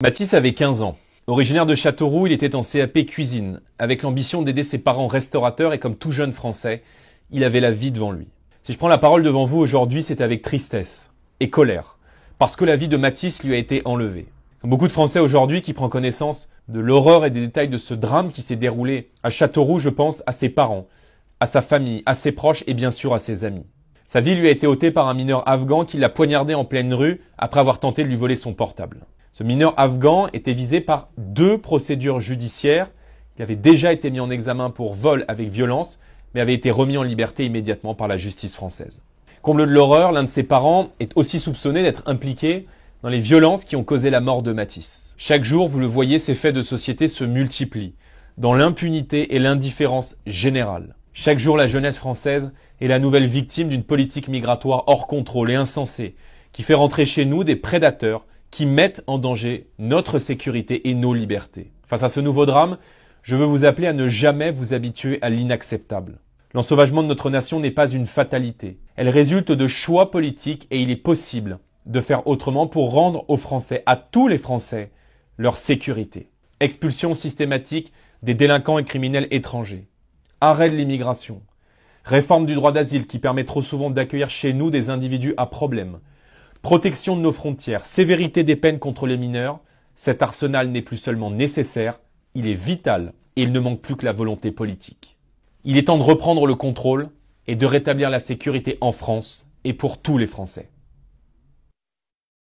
Mathis avait 15 ans. Originaire de Châteauroux, il était en CAP cuisine, avec l'ambition d'aider ses parents restaurateurs et comme tout jeune français, il avait la vie devant lui. Si je prends la parole devant vous aujourd'hui, c'est avec tristesse et colère, parce que la vie de Mathis lui a été enlevée. beaucoup de Français aujourd'hui qui prend connaissance de l'horreur et des détails de ce drame qui s'est déroulé à Châteauroux, je pense à ses parents, à sa famille, à ses proches et bien sûr à ses amis. Sa vie lui a été ôtée par un mineur afghan qui l'a poignardé en pleine rue après avoir tenté de lui voler son portable. Ce mineur afghan était visé par deux procédures judiciaires. qui avaient déjà été mis en examen pour vol avec violence, mais avait été remis en liberté immédiatement par la justice française. Comble de l'horreur, l'un de ses parents est aussi soupçonné d'être impliqué dans les violences qui ont causé la mort de Matisse. Chaque jour, vous le voyez, ces faits de société se multiplient, dans l'impunité et l'indifférence générale. Chaque jour, la jeunesse française est la nouvelle victime d'une politique migratoire hors contrôle et insensée, qui fait rentrer chez nous des prédateurs qui mettent en danger notre sécurité et nos libertés. Face à ce nouveau drame, je veux vous appeler à ne jamais vous habituer à l'inacceptable. L'ensauvagement de notre nation n'est pas une fatalité. Elle résulte de choix politiques et il est possible de faire autrement pour rendre aux Français, à tous les Français, leur sécurité. Expulsion systématique des délinquants et criminels étrangers. Arrêt de l'immigration. Réforme du droit d'asile qui permet trop souvent d'accueillir chez nous des individus à problème. Protection de nos frontières, sévérité des peines contre les mineurs, cet arsenal n'est plus seulement nécessaire, il est vital et il ne manque plus que la volonté politique. Il est temps de reprendre le contrôle et de rétablir la sécurité en France et pour tous les Français.